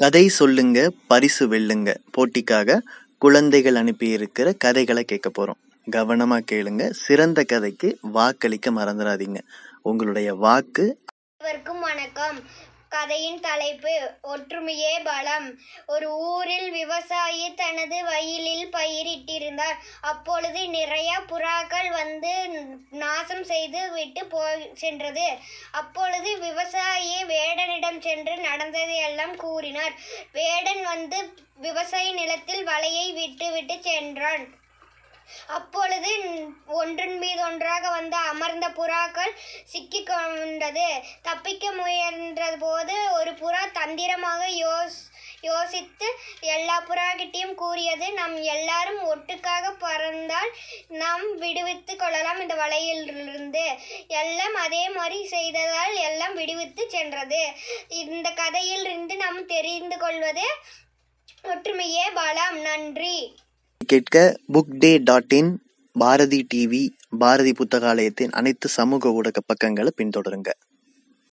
கதை சொல்லுங்க பரிசு வெல்லுங்க போட்டிக்காக குழந்தைகள் அனுப்பியிருக்கிற கதைகளை கேட்க போகிறோம் கவனமாக கேளுங்க சிறந்த கதைக்கு வாக்களிக்க மறந்துடாதீங்க உங்களுடைய வாக்கு வணக்கம் கதையின் தலைப்பு ஒற்றுமையே பலம் ஒரு ஊரில் விவசாயி தனது வயலில் பயிரிட்டிருந்தார் அப்பொழுது நிறைய புறாக்கள் வந்து நாசம் செய்து விட்டு போய் சென்றது அப்பொழுது விவசாயி வேடனிடம் சென்று நடந்ததை எல்லாம் கூறினார் வேடன் வந்து விவசாய நிலத்தில் வலையை விட்டு விட்டு சென்றான் அப்பொழுது ஒன்றின் மீது ஒன்றாக அமர்ந்த புறாக்கள் சிக்கி கொண்டது தப்பிக்க முயன்ற போது ஒரு புறா தந்திரமாக யோஸ் யோசித்து எல்லா புறாக்கிட்டையும் கூறியது நாம் எல்லாரும் ஒட்டுக்காக பறந்தால் நாம் விடுவித்து கொள்ளலாம் இந்த வலையிலிருந்து எல்லாம் அதே மாதிரி செய்ததால் எல்லாம் விடுவித்து சென்றது இந்த கதையில் இருந்து நாம் தெரிந்து கொள்வது ஒற்றுமையே பலம் நன்றி கேட்க book day dot in Bharathi TV, Bharathi புத்தகாலயத்தின் அனைத்து சமூக ஊடக பக்கங்களை பின்தொடருங்க